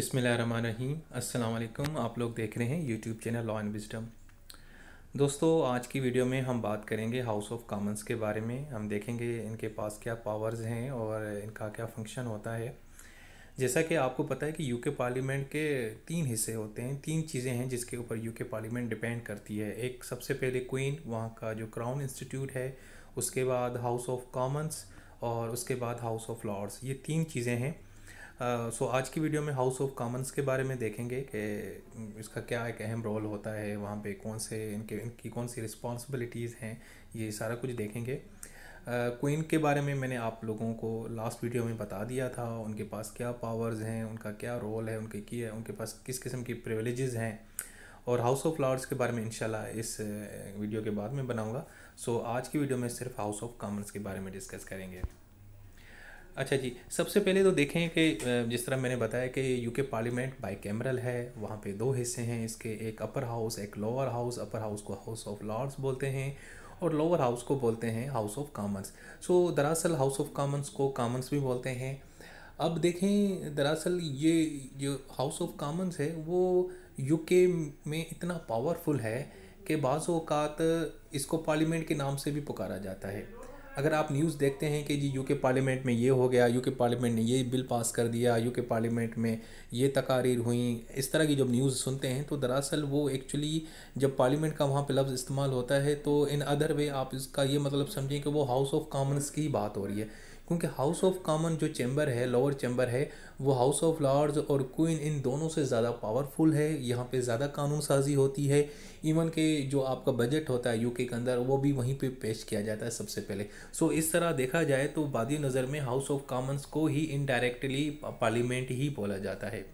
अस्सलाम वालेकुम आप लोग देख रहे हैं YouTube channel law and wisdom दोस्तों आज की वीडियो में हम बात करेंगे हाउस ऑफ कॉमन्स के बारे में हम देखेंगे इनके पास क्या पावर्स हैं और इनका क्या फंक्शन होता है जैसा कि आपको पता है कि यूके पार्लियामेंट के तीन हिस्से होते हैं तीन चीज़ें हैं जिसके ऊपर के पार्लियामेंट डिपेंड करती है एक सबसे पहले क्वीन वहाँ का जो क्राउन इंस्टीट्यूट है उसके बाद हाउस ऑफ कॉमन्स और उसके बाद हाउस ऑफ लॉर्ड्स ये तीन चीज़ें हैं सो आज की वीडियो में हाउस ऑफ कॉमन्स के बारे में देखेंगे कि इसका क्या एक अहम रोल होता है वहाँ पे कौन से इनके इनकी कौन सी रिस्पॉन्सिबिलिटीज़ हैं ये सारा कुछ देखेंगे क्वीन uh, के बारे में मैंने आप लोगों को लास्ट वीडियो में बता दिया था उनके पास क्या पावर्स हैं उनका क्या रोल है उनके की है उनके पास किस किस्म की प्रिवलेजेस हैं और हाउस ऑफ लॉर्ड्स के बारे में इंशाल्लाह इस वीडियो के बाद में बनाऊंगा सो so, आज की वीडियो में सिर्फ हाउस ऑफ कॉमन्स के बारे में डिस्कस करेंगे अच्छा जी सबसे पहले तो देखें कि जिस तरह मैंने बताया कि यूके पार्लियामेंट बाई कैमरल है वहाँ पे दो हिस्से हैं इसके एक अपर हाउस एक लोअर हाउस अपर हाउस को हाउस ऑफ लॉर्ड्स बोलते हैं और लोअर हाउस को बोलते हैं हाउस ऑफ कॉमन्स सो दरअसल हाउस ऑफ कॉमन्स को कॉमन्स भी बोलते हैं अब देखें दरअसल ये जो हाउस ऑफ कॉमन्स है वो यूके में इतना पावरफुल है कि बाज़ इसको पार्लियामेंट के नाम से भी पुकारा जाता है अगर आप न्यूज़ देखते हैं कि जी यूके पार्लियामेंट में ये हो गया यूके पार्लियामेंट ने ये बिल पास कर दिया यूके पार्लियामेंट में ये तकारीर हुई इस तरह की जब न्यूज़ सुनते हैं तो दरअसल वो एक्चुअली जब पार्लियामेंट का वहाँ पे लफ्ज़ इस्तेमाल होता है तो इन अदर वे आप इसका ये मतलब समझें कि वो हाउस ऑफ कॉमन्स की बात हो रही है क्योंकि हाउस ऑफ कॉमन जो चैम्बर है लोअर चैम्बर है वो हाउस ऑफ लॉर्ड्स और क्वीन इन दोनों से ज़्यादा पावरफुल है यहाँ पे ज़्यादा कानून साजी होती है इवन के जो आपका बजट होता है यूके के अंदर वो भी वहीं पे पेश किया जाता है सबसे पहले सो इस तरह देखा जाए तो बादी नज़र में हाउस ऑफ कॉमन्स को ही इनडायरेक्टली पार्लियामेंट ही बोला जाता है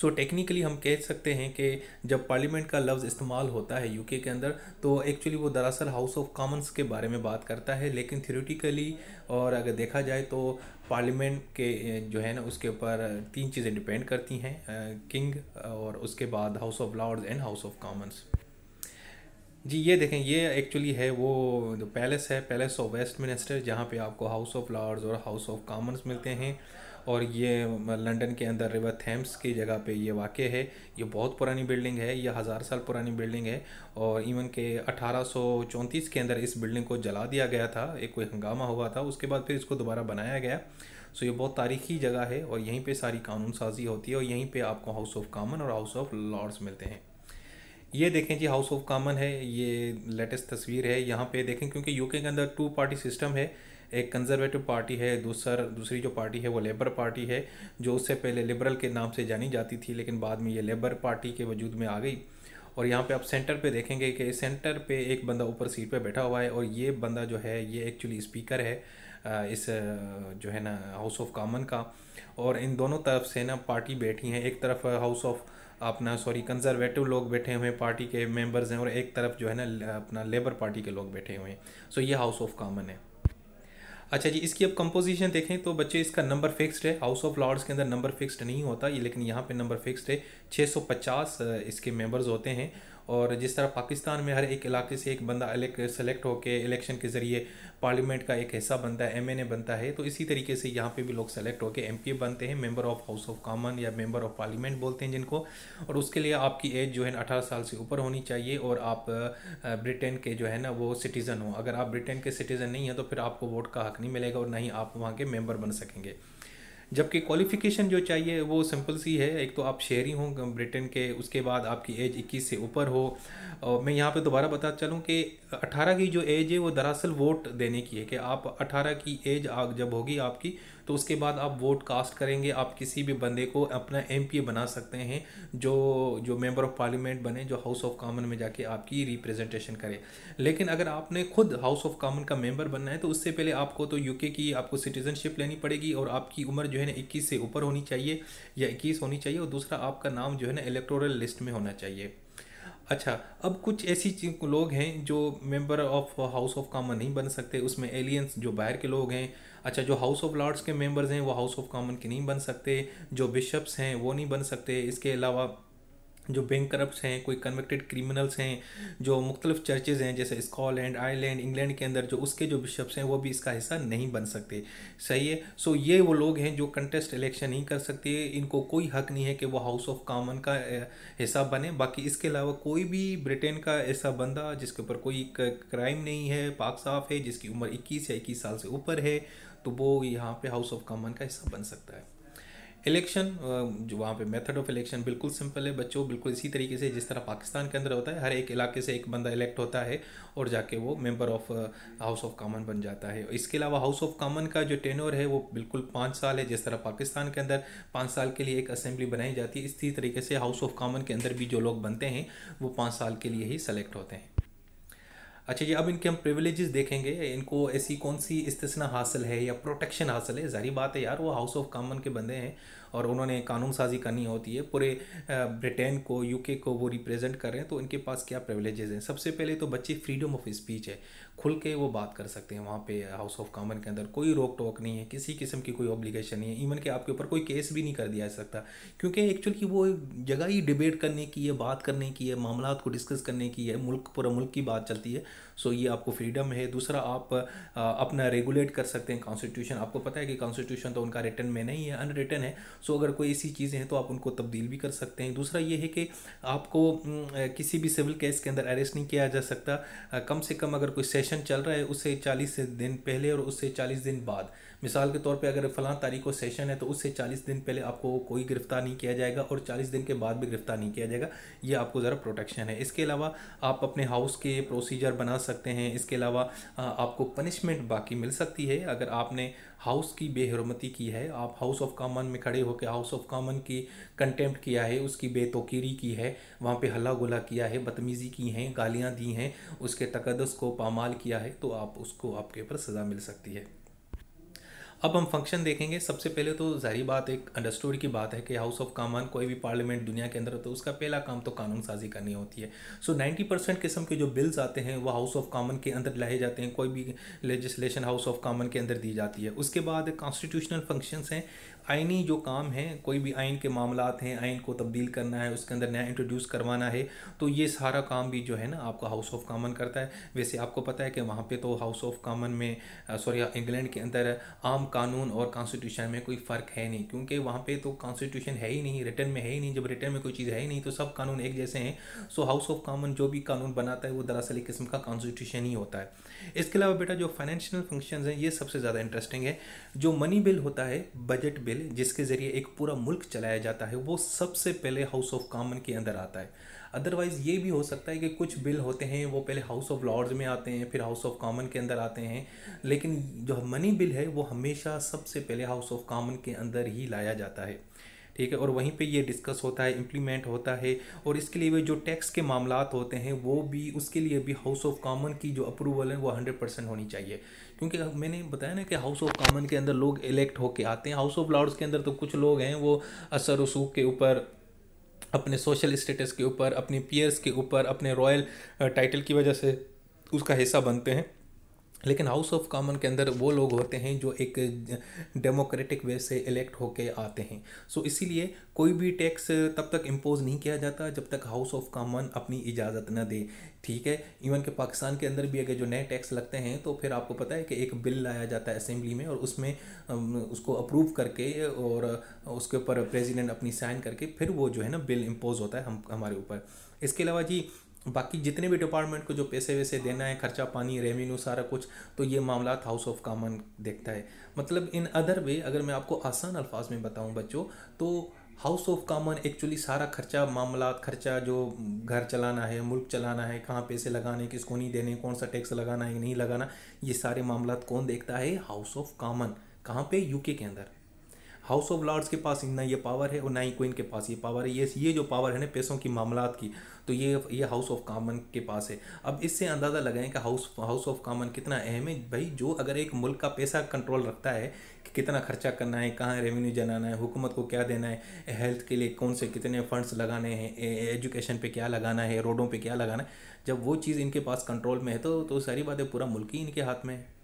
सो so, टेक्निकली हम कह सकते हैं कि जब पार्लियामेंट का लफ्ज़ इस्तेमाल होता है यूके के अंदर तो एक्चुअली वो दरअसल हाउस ऑफ कॉमन्स के बारे में बात करता है लेकिन थ्योरेटिकली और अगर देखा जाए तो पार्लियामेंट के जो है ना उसके ऊपर तीन चीज़ें डिपेंड करती हैं किंग और उसके बाद House of Lords and House of Commons जी ये देखें ये एक्चुअली है वो जो पैलेस है पैलेस ऑफ वेस्ट मिनिस्टर जहाँ पे आपको हाउस ऑफ लॉर्ड्स और हाउस ऑफ कॉमन्स मिलते हैं और ये लंदन के अंदर रिवर थेम्स की जगह पे ये वाक़ है ये बहुत पुरानी बिल्डिंग है ये हज़ार साल पुरानी बिल्डिंग है और इवन के अठारह के अंदर इस बिल्डिंग को जला दिया गया था एक कोई हंगामा हुआ था उसके बाद फिर इसको दोबारा बनाया गया सो ये बहुत तारीखी जगह है और यहीं पर सारी कानून साजी होती है और यहीं पर आपको हाउस ऑफ कामन और हाउस ऑफ लॉर्ड्स मिलते हैं ये देखें जी हाउस ऑफ कॉमन है ये लेटेस्ट तस्वीर है यहाँ पे देखें क्योंकि यूके के अंदर टू पार्टी सिस्टम है एक कंजर्वेटिव पार्टी है दूसर दूसरी जो पार्टी है वो लेबर पार्टी है जो उससे पहले लिबरल के नाम से जानी जाती थी लेकिन बाद में ये लेबर पार्टी के वजूद में आ गई और यहाँ पे आप सेंटर पे देखेंगे कि सेंटर पे एक बंदा ऊपर सीट पे बैठा हुआ है और ये बंदा जो है ये एक्चुअली स्पीकर है इस जो है ना हाउस ऑफ कॉमन का और इन दोनों तरफ से ना पार्टी बैठी हैं एक तरफ हाउस ऑफ अपना सॉरी कंजर्वेटिव लोग बैठे हुए हैं पार्टी के मेंबर्स हैं और एक तरफ जो है ना अपना लेबर पार्टी के लोग बैठे हुए हैं सो ये हाउस ऑफ कॉमन है अच्छा जी इसकी अब कंपोजिशन देखें तो बच्चे इसका नंबर फिक्स्ड है हाउस ऑफ लॉर्ड्स के अंदर नंबर फिक्स्ड नहीं होता ये लेकिन यहाँ पे नंबर फिक्स्ड है 650 इसके मेंबर्स होते हैं और जिस तरह पाकिस्तान में हर एक इलाके से एक बंदा सेलेक्ट होकर इलेक्शन के ज़रिए पार्लियामेंट का एक हिस्सा बनता है एमएनए बनता है तो इसी तरीके से यहाँ पे भी लोग सेलेक्ट होकर एमपीए बनते हैं member of House of Common या मेंबर ऑफ पार्लियामेंट बोलते हैं जिनको और उसके लिए आपकी एज जो है ना अठारह साल से ऊपर होनी चाहिए और आप ब्रिटेन के जो है ना वो सिटीज़न हो अगर आप ब्रिटेन के सिटीज़न नहीं हैं तो फिर आपको वोट का हक नहीं मिलेगा और ना ही आप वहाँ के मेम्बर बन सकेंगे जबकि क्वालिफिकेशन जो चाहिए वो सिंपल सी है एक तो आप शहरी हों ब्रिटेन के उसके बाद आपकी एज इक्कीस से ऊपर हो और मैं यहाँ पर दोबारा बता चलूँ कि अठारह की जो एज है वो दरअसल वोट देने की है कि आप अठारह की एज जब होगी आपकी तो उसके बाद आप वोट कास्ट करेंगे आप किसी भी बंदे को अपना एम बना सकते हैं जो जो मेम्बर ऑफ पार्लियामेंट बने जो हाउस ऑफ कॉमन में जाके आपकी रिप्रेजेंटेशन करे लेकिन अगर आपने खुद हाउस ऑफ कॉमन का मेम्बर बनना है तो उससे पहले आपको तो यूके की आपको सिटीजनशिप लेनी पड़ेगी और आपकी उम्र जो है ना इक्कीस से ऊपर होनी चाहिए या इक्कीस होनी चाहिए और दूसरा आपका नाम जो है ना इलेक्टोरल लिस्ट में होना चाहिए अच्छा अब कुछ ऐसी लोग हैं जो member of House of Common नहीं बन सकते उसमें एलियंस जो बाहर के लोग हैं अच्छा जो हाउस ऑफ लॉर्ड्स के मेंबर्स हैं वो हाउस ऑफ कॉमन के नहीं बन सकते जो बिशप्स हैं वो नहीं बन सकते इसके अलावा जो बैंक करप्ट हैं कोई कन्वेक्टेड क्रिमिनल्स हैं जो मुख्तलिफ चर्चेज़ हैं जैसे स्कॉटलैंड आयरलैंड इंग्लैंड के अंदर जो उसके जो बिशप्स हैं वो भी इसका हिस्सा नहीं बन सकते सही है सो ये वो लोग हैं जो कंटेस्ट इलेक्शन नहीं कर सकते इनको कोई हक नहीं है कि वो हाउस ऑफ कॉमन का हिस्सा बने बाकी इसके अलावा कोई भी ब्रिटेन का ऐसा बंदा जिसके ऊपर कोई क्राइम नहीं है पाक साफ है जिसकी उम्र इक्कीस या इक्कीस साल से ऊपर है तो वो यहाँ पर हाउस ऑफ कामन का हिस्सा बन सकता है इलेक्शन जो वहाँ पे मेथड ऑफ इलेक्शन बिल्कुल सिंपल है बच्चों बिल्कुल इसी तरीके से जिस तरह पाकिस्तान के अंदर होता है हर एक इलाके से एक बंदा इलेक्ट होता है और जाके वो member of House of Common बन जाता है इसके अलावा हाउस ऑफ कॉमन का जो टेनोर है वो बिल्कुल पाँच साल है जिस तरह पाकिस्तान के अंदर पाँच साल के लिए एक असेंबली बनाई जाती है इसी तरीके से हाउस ऑफ कॉमन के अंदर भी जो लोग बनते हैं वो पाँच साल के लिए ही सेलेक्ट होते हैं अच्छा जी अब इनके हम प्रिविलेजेस देखेंगे इनको ऐसी कौन सी इस्तना हासिल है या प्रोटेक्शन हासिल है जारी बात है यार वो हाउस ऑफ कॉमन के बंदे हैं और उन्होंने कानून साजी करनी होती है पूरे ब्रिटेन को यूके को वो रिप्रेजेंट कर रहे हैं तो इनके पास क्या प्रिविलेजेस हैं सबसे पहले तो बच्चे फ्रीडम ऑफ स्पीच है खुल के वो बात कर सकते हैं वहाँ पे हाउस ऑफ कॉमन के अंदर कोई रोक टोक नहीं है किसी किस्म की कोई ऑब्लिगेशन नहीं है इवन कि आपके ऊपर कोई केस भी नहीं कर दिया जा सकता क्योंकि एक्चुअली वो जगह ही डिबेट करने की है बात करने की है मामला को डिस्कस करने की है मुल्क पूरा मुल्क की बात चलती है सो ये आपको फ्रीडम है दूसरा आप अपना रेगुलेट कर सकते हैं कॉन्स्टिट्यूशन आपको पता है कि कॉन्स्टिट्यूशन तो उनका रिटर्न में नहीं है अनरिटर्न है सो अगर कोई ऐसी चीज़ें हैं तो आप उनको तब्दील भी कर सकते हैं दूसरा ये है कि आपको किसी भी सिविल केस के अंदर अरेस्ट नहीं किया जा सकता कम से कम अगर कोई सेशन चल रहा है उससे चालीस दिन पहले और उससे चालीस दिन बाद मिसाल के तौर पे अगर फ़लां तारीख को सेशन है तो उससे चालीस दिन पहले आपको कोई गिरफ्तार नहीं किया जाएगा और चालीस दिन के बाद भी गिरफ्तार नहीं किया जाएगा ये आपको ज़रा प्रोटेक्शन है इसके अलावा आप अपने हाउस के प्रोसीजर बना सकते हैं इसके अलावा आपको पनिशमेंट बाकी मिल सकती है अगर आपने हाउस की बेहरमती की है आप हाउस ऑफ कॉमन में खड़े होकर हाउस ऑफ कॉमन की कंटेम्प्ट किया है उसकी बेतोकीरी की है वहाँ पे हल्ला गुला किया है बदतमीज़ी की हैं गालियाँ दी हैं उसके तकदस को पामाल किया है तो आप उसको आपके ऊपर सज़ा मिल सकती है अब हम फंक्शन देखेंगे सबसे पहले तो जारी बात एक अंडरस्टोर की बात है कि हाउस ऑफ कामन कोई भी पार्लियामेंट दुनिया के अंदर होता तो है उसका पहला काम तो कानून साजी करनी होती है सो नाइन्टी परसेंट किस्म के जो बिल्स आते हैं वो हाउस ऑफ कामन के अंदर लाए जाते हैं कोई भी लेजिस्लेशन हाउस ऑफ कामन के अंदर दी जाती है उसके बाद कॉन्स्टिट्यूशनल फंक्शंस हैं आइनी जो काम है कोई भी आइन के मामला हैं आइन को तब्दील करना है उसके अंदर नया इंट्रोड्यूस करवाना है तो ये सारा काम भी जो है ना आपका हाउस ऑफ कामन करता है वैसे आपको पता है कि वहाँ पे तो हाउस ऑफ कामन में सॉरी इंग्लैंड के अंदर आम कानून और कॉन्स्टिट्यूशन में कोई फ़र्क है नहीं क्योंकि वहाँ पर तो कॉन्स्टिट्यूशन है ही नहीं रिटर्न में है ही नहीं जब रिटर्न में कोई चीज़ है ही नहीं तो सब कानून एक जैसे हैं सो हाउस ऑफ कामन जो भी कानून बनाता है वो दरअसल एक किस्म का कॉन्स्टिट्यूशन ही होता है इसके अलावा बेटा जो फाइनेंशियल फंक्शन हैं ये सबसे ज़्यादा इंटरेस्टिंग है जो मनी बिल होता है बजट बिल जिसके ज़रिए एक पूरा मुल्क चलाया जाता है वो सबसे पहले हाउस ऑफ कॉमन के अंदर आता है अदरवाइज़ ये भी हो सकता है कि कुछ बिल होते हैं वो पहले हाउस ऑफ लॉर्ड्स में आते हैं फिर हाउस ऑफ कॉमन के अंदर आते हैं लेकिन जो मनी बिल है वो हमेशा सबसे पहले हाउस ऑफ कॉमन के अंदर ही लाया जाता है ठीक है और वहीं पे ये डिस्कस होता है इम्प्लीमेंट होता है और इसके लिए जो टैक्स के मामला होते हैं वो भी उसके लिए भी हाउस ऑफ कॉमन की जो अप्रूवल है वो हंड्रेड परसेंट होनी चाहिए क्योंकि मैंने बताया ना कि हाउस ऑफ कॉमन के अंदर लोग इलेक्ट होके आते हैं हाउस ऑफ लॉर्ड्स के अंदर तो कुछ लोग हैं वो असर रसूख के ऊपर अपने सोशल स्टेटस के ऊपर अपने पीयर्स के ऊपर अपने रॉयल टाइटल की वजह से उसका हिस्सा बनते हैं लेकिन हाउस ऑफ कॉमन के अंदर वो लोग होते हैं जो एक डेमोक्रेटिक वे से इलेक्ट होके आते हैं सो so, इसीलिए कोई भी टैक्स तब तक इम्पोज नहीं किया जाता जब तक हाउस ऑफ कॉमन अपनी इजाज़त न दे ठीक है इवन के पाकिस्तान के अंदर भी अगर जो नए टैक्स लगते हैं तो फिर आपको पता है कि एक बिल लाया जाता है असेंबली में और उसमें उसको अप्रूव करके और उसके ऊपर प्रेजिडेंट अपनी साइन करके फिर वो जो है ना बिल इम्पोज होता है हम हमारे ऊपर इसके अलावा जी बाकी जितने भी डिपार्टमेंट को जो पैसे वैसे देना है खर्चा पानी रेवेन्यू सारा कुछ तो ये मामला हाउस ऑफ कॉमन देखता है मतलब इन अदर वे अगर मैं आपको आसान अल्फाज में बताऊं बच्चों तो हाउस ऑफ कॉमन एक्चुअली सारा खर्चा मामला खर्चा जो घर चलाना है मुल्क चलाना है कहाँ पैसे लगाने किसको नहीं देने कौन सा टैक्स लगाना है नहीं लगाना ये सारे मामला कौन देखता है हाउस ऑफ कॉमन कहाँ पे यूके के अंदर हाउस ऑफ लॉर्ड्स के पास ना ये पावर है और ना ही क्वीन के पास ये पावर है ये ये जो पावर है ना पैसों की मामला की तो ये ये हाउस ऑफ कामन के पास है अब इससे अंदाज़ा लगाएं कि हाउस हाउस ऑफ कामन कितना अहम है भाई जो अगर एक मुल्क का पैसा कंट्रोल रखता है कि कितना खर्चा करना है कहाँ रेवेन्यू जनाना है हुकूमत को क्या देना है हेल्थ के लिए कौन से कितने फंड्स लगाने हैं एजुकेशन पे क्या लगाना है रोडों पे क्या लगाना है जब वो चीज़ इनके पास कंट्रोल में है तो, तो सारी बातें पूरा मुल्क ही इनके हाथ में है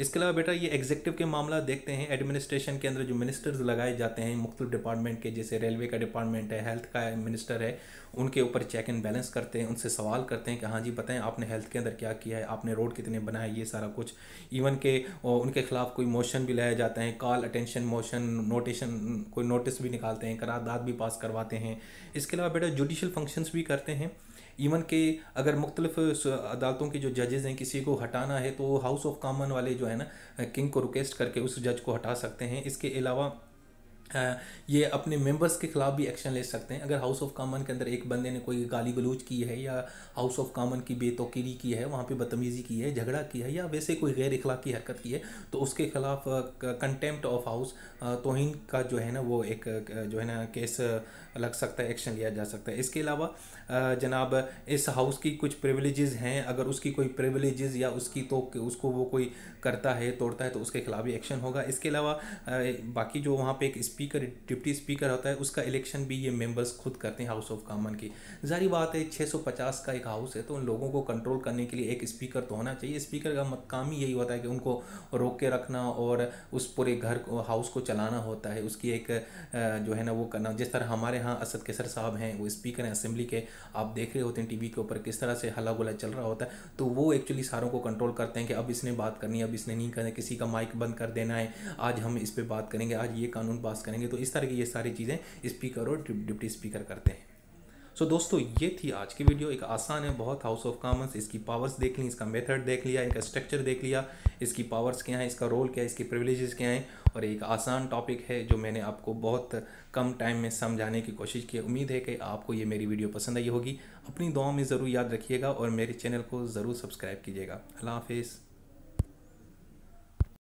इसके अलावा बेटा ये एग्जेक्टिव के मामला देखते हैं एडमिनिस्ट्रेशन के अंदर जो मिनिस्टर्स लगाए जाते हैं मुख्तु डिपार्टमेंट के जैसे रेलवे का डिपार्टमेंट है हेल्थ का मिनिस्टर है उनके ऊपर चेक एंड बैलेंस करते हैं उनसे सवाल करते हैं कि हाँ जी बताएं आपने हेल्थ के अंदर क्या किया है आपने रोड कितने बनाए ये सारा कुछ इवन के उनके खिलाफ कोई मोशन भी लाया जाता है कॉल अटेंशन मोशन नोटेशन कोई नोटिस भी निकालते हैं करारदाद भी पास करवाते हैं इसके अलावा बेटा जुडिशल फंक्शंस भी करते हैं इवन के अगर मुख्तलिफ अदालतों के जो जजेज़ हैं किसी को हटाना है तो हाउस ऑफ कामन वाले जो है ना किंग को रिक्वेस्ट करके उस जज को हटा सकते हैं इसके अलावा ये अपने मेंबर्स के ख़िलाफ़ भी एक्शन ले सकते हैं अगर हाउस ऑफ कामन के अंदर एक बंदे ने कोई गाली गलूच की है या हाउस ऑफ कामन की बेतौकीरी की है वहाँ पे बदतमीज़ी की है झगड़ा किया है या वैसे कोई गैर की हरकत की है तो उसके ख़िलाफ़ कंटेम्प्ट ऑफ हाउस तोहिन का जो है ना वो एक जो है ना केस लग सकता है एक्शन लिया जा सकता है इसके अलावा जनाब इस हाउस की कुछ प्रिविलेजेस हैं अगर उसकी कोई प्रिविलेजेस या उसकी तो उसको वो कोई करता है तोड़ता है तो उसके खिलाफ भी एक्शन होगा इसके अलावा बाकी जो वहाँ पे एक स्पीकर डिप्टी स्पीकर होता है उसका इलेक्शन भी ये मेंबर्स खुद करते हैं हाउस ऑफ कॉमन की जारी बात है 650 का एक हाउस है तो उन लोगों को कंट्रोल करने के लिए एक स्पीकर तो होना चाहिए स्पीकर का काम ही यही होता है कि उनको रोक के रखना और उस पूरे घर को हाउस को चलाना होता है उसकी एक जो है ना वो करना जिस तरह हमारे यहाँ यहाँ असद केसर साहब हैं वो स्पीकर हैं असेंबली के आप देख रहे होते हैं टीवी के ऊपर किस तरह से हला गुला चल रहा होता है तो वो एक्चुअली सारों को कंट्रोल करते हैं कि अब इसने बात करनी है अब इसने नहीं करना किसी का माइक बंद कर देना है आज हम इस पर बात करेंगे आज ये कानून पास करेंगे तो इस तरह की ये सारी चीज़ें स्पीकर और डिप्टी स्पीकर करते हैं सो so, दोस्तों ये थी आज की वीडियो एक आसान है बहुत हाउस ऑफ कॉमर्स इसकी पावर्स देख ली इसका मेथड देख लिया इनका स्ट्रक्चर देख लिया इसकी पावर्स क्या हैं इसका रोल क्या है इसकी प्रिविलेजेस क्या हैं और एक आसान टॉपिक है जो मैंने आपको बहुत कम टाइम में समझाने की कोशिश की उम्मीद है कि आपको ये मेरी वीडियो पसंद आई होगी अपनी दुआ में ज़रूर याद रखिएगा और मेरे चैनल को ज़रूर सब्सक्राइब कीजिएगा अल्लाह हाफिज़